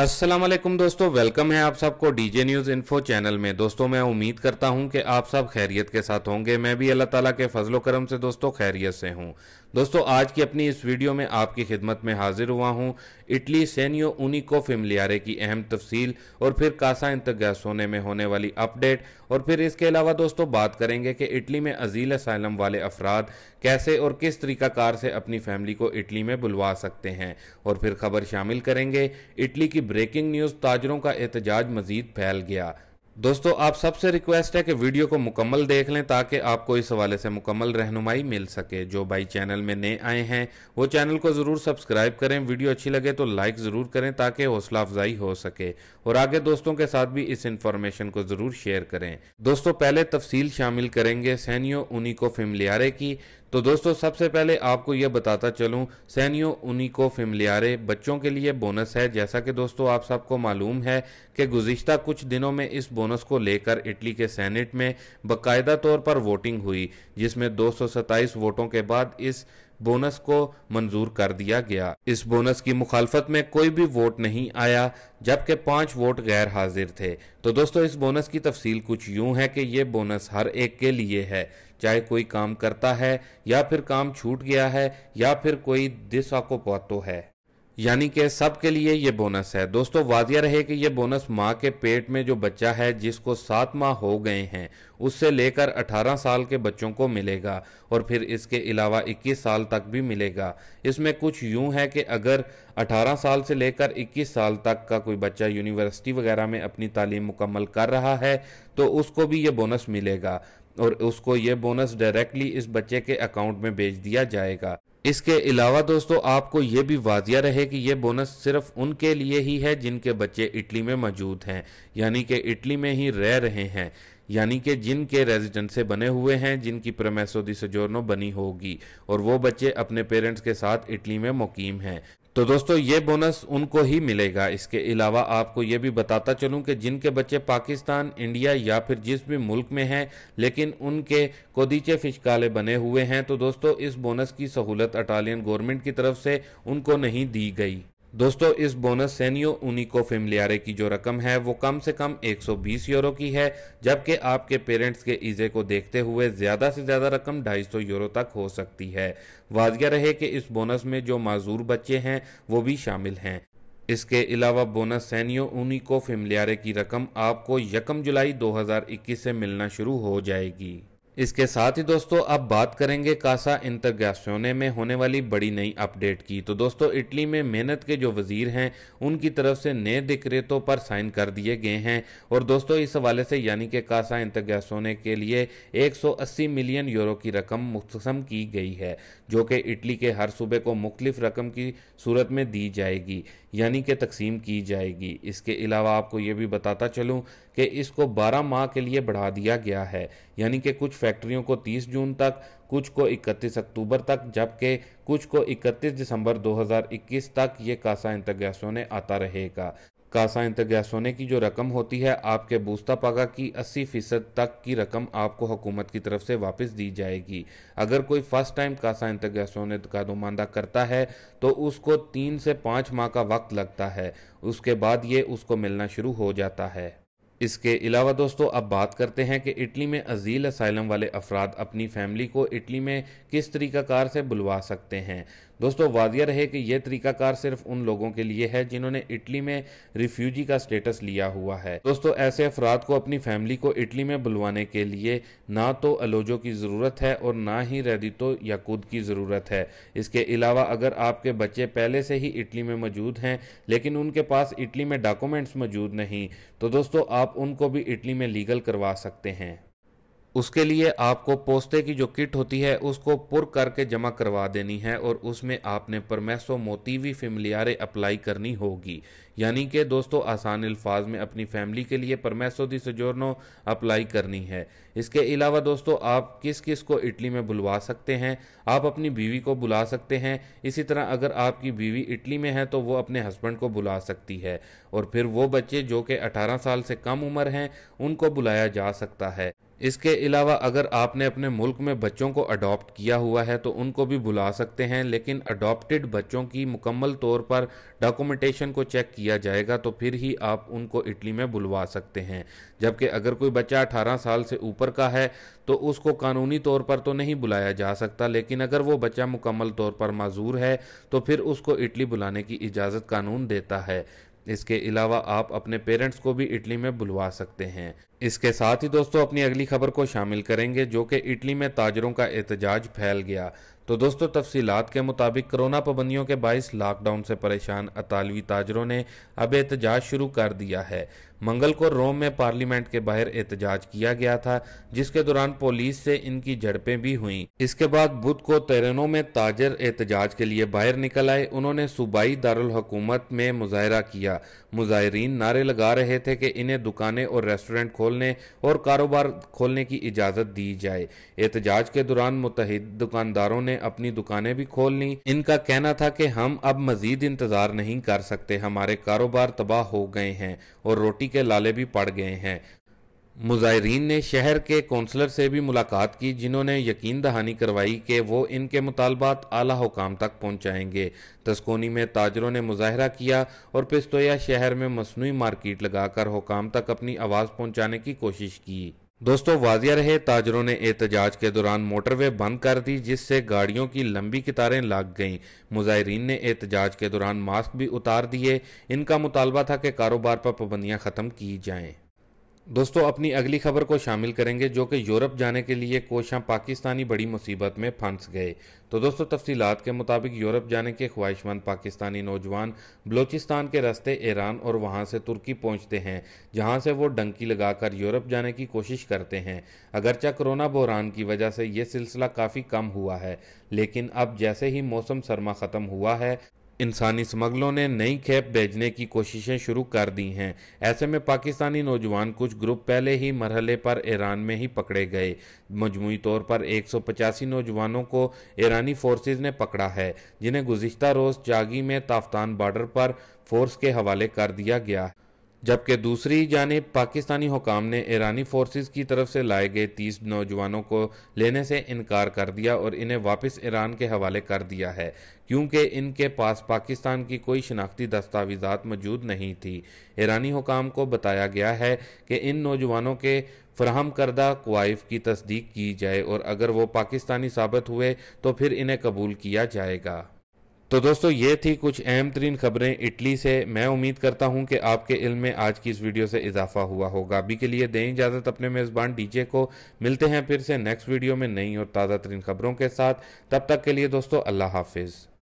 अस्सलाम वालेकुम दोस्तों वेलकम है आप सबको D J news info channel में दोस्तों मैं उम्मीद करता हूं कि आप सब खैरियत के साथ होंगे मैं भी अल्लाह ताला के फजलो से दोस्तों खैरियत से हूं दोस्तों आज की अपनी इस वीडियो में आपकी खिदमत में हाजिर हुआ हूँ इटली सैनियो उनिको फिमलियारे की अहम तफसील और फिर कासा इंतगा सोने में होने वाली अपडेट और फिर इसके अलावा दोस्तों बात करेंगे कि इटली में अजील असाइलम वाले अफराद कैसे और किस तरीकाकार से अपनी फैमिली को इटली में बुलवा सकते हैं और फिर खबर शामिल करेंगे इटली की ब्रेकिंग न्यूज़ ताजरों का एहतजाज मजीद फैल गया दोस्तों आप सबसे रिक्वेस्ट है कि वीडियो को मुकम्मल देख लें ताकि आपको इस हवाले से मुकम्मल रहनुमाई मिल सके जो भाई चैनल में नए आए हैं वो चैनल को ज़रूर सब्सक्राइब करें वीडियो अच्छी लगे तो लाइक ज़रूर करें ताकि हौसला अफजाई हो सके और आगे दोस्तों के साथ भी इस इंफॉर्मेशन को ज़रूर शेयर करें दोस्तों पहले तफसील शामिल करेंगे सैनियो को फिमलियारे की तो दोस्तों सबसे पहले आपको यह बताता चलूं सैनियो उनिको फेमलियारे बच्चों के लिए बोनस है जैसा कि दोस्तों आप सबको मालूम है कि गुज्त कुछ दिनों में इस बोनस को लेकर इटली के सैनेट में बाकायदा तौर पर वोटिंग हुई जिसमें दो वोटों के बाद इस बोनस को मंजूर कर दिया गया इस बोनस की मुखालफत में कोई भी वोट नहीं आया जबकि पांच वोट गैर हाजिर थे तो दोस्तों इस बोनस की तफसील कुछ यूं है कि ये बोनस हर एक के लिए है चाहे कोई काम करता है या फिर काम छूट गया है या फिर कोई दिशा को पोतो है यानी कि सबके लिए ये बोनस है दोस्तों वाजिया रहे कि ये बोनस माँ के पेट में जो बच्चा है जिसको सात माह हो गए हैं उससे लेकर 18 साल के बच्चों को मिलेगा और फिर इसके अलावा 21 साल तक भी मिलेगा इसमें कुछ यूं है कि अगर 18 साल से लेकर 21 साल तक का कोई बच्चा यूनिवर्सिटी वगैरह में अपनी तालीम मुकम्मल कर रहा है तो उसको भी ये बोनस मिलेगा और उसको ये बोनस डायरेक्टली इस बच्चे के अकाउंट में भेज दिया जाएगा इसके अलावा दोस्तों आपको ये भी वाजिया रहे कि ये बोनस सिर्फ उनके लिए ही है जिनके बच्चे इटली में मौजूद हैं यानी कि इटली में ही रह रहे हैं यानी कि जिनके रेजिडेंट से बने हुए हैं जिनकी प्रमेसोदी सजोरनो बनी होगी और वो बच्चे अपने पेरेंट्स के साथ इटली में मुकीम हैं तो दोस्तों ये बोनस उनको ही मिलेगा इसके अलावा आपको ये भी बताता चलूं कि जिनके बच्चे पाकिस्तान इंडिया या फिर जिस भी मुल्क में हैं लेकिन उनके कोदीचे फिशकाले बने हुए हैं तो दोस्तों इस बोनस की सहूलत अटालियन गवर्नमेंट की तरफ से उनको नहीं दी गई दोस्तों इस बोनस सैनियो उनिको फेमलियारे की जो रकम है वो कम से कम 120 यूरो की है जबकि आपके पेरेंट्स के ईजे को देखते हुए ज़्यादा से ज़्यादा रकम 250 यूरो तक हो सकती है वाजिया रहे कि इस बोनस में जो माजूर बच्चे हैं वो भी शामिल हैं इसके अलावा बोनस सैनियो उनिको फेमलियारे की रकम आपको यकम जुलाई दो से मिलना शुरू हो जाएगी इसके साथ ही दोस्तों अब बात करेंगे कासा इंतरग्यासोने में होने वाली बड़ी नई अपडेट की तो दोस्तों इटली में मेहनत के जो वजीर हैं उनकी तरफ से नए दिक्रेतों पर साइन कर दिए गए हैं और दोस्तों इस हवाले से यानी कि कासा इंतरग्यासोने के लिए 180 मिलियन यूरो की रकम मुख्तसम की गई है जो कि इटली के हर सूबे को मुख्तफ रकम की सूरत में दी जाएगी यानी कि तकसीम की जाएगी इसके अलावा आपको ये भी बताता चलूँ कि इसको बारह माह के लिए बढ़ा दिया गया है यानी कि कुछ फैक्ट्रियों को तीस जून तक कुछ को 31 अक्टूबर तक जबकि कुछ को 31 दिसंबर 2021 तक ये कासा इंतगासों ने आता रहेगा कासा इंतगह सोने की जो रकम होती है आपके बूस्ता पगा की अस्सी फीसद तक की रकम आपको हुकूमत की तरफ से वापस दी जाएगी अगर कोई फर्स्ट टाइम कासा इंतगह सोने का नुमांदा करता है तो उसको तीन से पाँच माह का वक्त लगता है उसके बाद ये उसको मिलना शुरू हो जाता है इसके अलावा दोस्तों अब बात करते हैं कि इटली में अजील असाइलम वाले अफराद अपनी फैमिली को इटली में किस तरीक़ाकार से बुलवा सकते हैं दोस्तों वादिया रहे कि यह तरीक़ाकार सिर्फ उन लोगों के लिए है जिन्होंने इटली में रिफ्यूजी का स्टेटस लिया हुआ है दोस्तों ऐसे अफराद को अपनी फैमिली को इटली में बुलवाने के लिए ना तो अलोजो की ज़रूरत है और ना ही रेदितो याकूद की ज़रूरत है इसके अलावा अगर आपके बच्चे पहले से ही इटली में मौजूद हैं लेकिन उनके पास इटली में डॉक्यूमेंट्स मौजूद नहीं तो दोस्तों आप आप उनको भी इटली में लीगल करवा सकते हैं उसके लिए आपको पोस्ते की जो किट होती है उसको पुर करके जमा करवा देनी है और उसमें आपने परमेसो मोतीवी फेमिलियारे अप्लाई करनी होगी यानी कि दोस्तों आसान अल्फाज में अपनी फैमिली के लिए परमेसो दी सजोरनो अप्लाई करनी है इसके अलावा दोस्तों आप किस किस को इटली में बुलवा सकते हैं आप अपनी बीवी को बुला सकते हैं इसी तरह अगर आपकी बीवी इटली में है तो वो अपने हस्बैंड को बुला सकती है और फिर वो बच्चे जो कि अठारह साल से कम उम्र हैं उनको बुलाया जा सकता है इसके अलावा अगर आपने अपने मुल्क में बच्चों को अडॉप्ट किया हुआ है तो उनको भी बुला सकते हैं लेकिन अडॉप्टेड बच्चों की मुकम्मल तौर पर डॉक्यूमेंटेशन को चेक किया जाएगा तो फिर ही आप उनको इटली में बुलवा सकते हैं जबकि अगर कोई बच्चा अठारह साल से ऊपर का है तो उसको कानूनी तौर पर तो नहीं बुलाया जा सकता लेकिन अगर वो बच्चा मुकम्मल तौर पर माजूर है तो फिर उसको इटली बुलाने की इजाज़त कानून देता है इसके अलावा आप अपने पेरेंट्स को भी इटली में बुलवा सकते हैं इसके साथ ही दोस्तों अपनी अगली खबर को शामिल करेंगे जो कि इटली में ताजरों का एहतजाज फैल गया तो दोस्तों तफसीलात के मुताबिक कोरोना पाबंदियों के बाईस लॉकडाउन से परेशान अतालवी ताजरों ने अब एहतजाज शुरू कर दिया है मंगल को रोम में पार्लियामेंट के बाहर एहतजाज किया गया था जिसके दौरान पुलिस से इनकी झड़पें भी हुई इसके बाद बुध को तेरनो में ताजर एहतजाज के लिए बाहर निकल आए उन्होंने सूबाई दारकूमत में मुजाहरा किया मुजाहरीन नारे लगा रहे थे कि इन्हें दुकानें और रेस्टोरेंट खोल खोलने और कारोबार खोलने की इजाज़त दी जाए एहतजाज के दौरान मुतहद दुकानदारों ने अपनी दुकानें भी खोल ली इनका कहना था कि हम अब मजीद इंतज़ार नहीं कर सकते हमारे कारोबार तबाह हो गए हैं और रोटी के लाले भी पड़ गए हैं मुजाहरीन ने शहर के कौंसलर से भी मुलाकात की जिन्होंने यकीन दहानी करवाई कि वो इनके मुतालबात आला हुकाम तक पहुँचाएंगे तस्कोनी में ताजरों ने मुजाहरा किया और पिस्तोया शहर में मसनू मार्किट लगाकर हुकाम तक अपनी आवाज़ पहुँचाने की कोशिश की दोस्तों वाजिया रहे ताजरों ने एहतजाज के दौरान मोटरवे बंद कर दी जिससे गाड़ियों की लंबी कतारें लग गईं मुजाहरीन ने एहतजाज के दौरान मास्क भी उतार दिए इनका मुतालबा था कि कारोबार पर पाबंदियाँ ख़त्म की जाएँ दोस्तों अपनी अगली खबर को शामिल करेंगे जो कि यूरोप जाने के लिए कोशां पाकिस्तानी बड़ी मुसीबत में फंस गए तो दोस्तों तफसीलात के मुताबिक यूरोप जाने के ख्वाहिशमंद पाकिस्तानी नौजवान बलूचिस्तान के रास्ते ईरान और वहां से तुर्की पहुंचते हैं जहां से वो डंकी लगाकर यूरोप जाने की कोशिश करते हैं अगरचा कोरोना बहरान की वजह से ये सिलसिला काफ़ी कम हुआ है लेकिन अब जैसे ही मौसम सरमा ख़त्म हुआ है इंसानी स्मगलों ने नई खेप भेजने की कोशिशें शुरू कर दी हैं ऐसे में पाकिस्तानी नौजवान कुछ ग्रुप पहले ही मरहले पर ईरान में ही पकड़े गए मजमू तौर पर एक नौजवानों को ईरानी फोर्सेज ने पकड़ा है जिन्हें गुज्तर रोज़ चागी में ताफ्तान बॉर्डर पर फोर्स के हवाले कर दिया गया जबकि दूसरी जानब पाकिस्तानी हुकाम ने ईरानी फोर्स की तरफ से लाए गए तीस नौजवानों को लेने से इनकार कर दिया और इन्हें वापस ईरान के हवाले कर दिया है क्योंकि इनके पास पाकिस्तान की कोई शनाख्ती दस्तावेजात मौजूद नहीं थी ईरानी हुकाम को बताया गया है कि इन नौजवानों के फ्राहम करदा क्वाइफ की तस्दीक की जाए और अगर वो पाकिस्तानी साबित हुए तो फिर इन्हें कबूल किया जाएगा तो दोस्तों ये थी कुछ अहम तरीन खबरें इटली से मैं उम्मीद करता हूं कि आपके इल्म में आज की इस वीडियो से इजाफा हुआ होगा अभी के लिए दें इजाज़त अपने मेज़बान डीजे को मिलते हैं फिर से नेक्स्ट वीडियो में नई और ताज़ा तरीन खबरों के साथ तब तक के लिए दोस्तों अल्लाह हाफिज़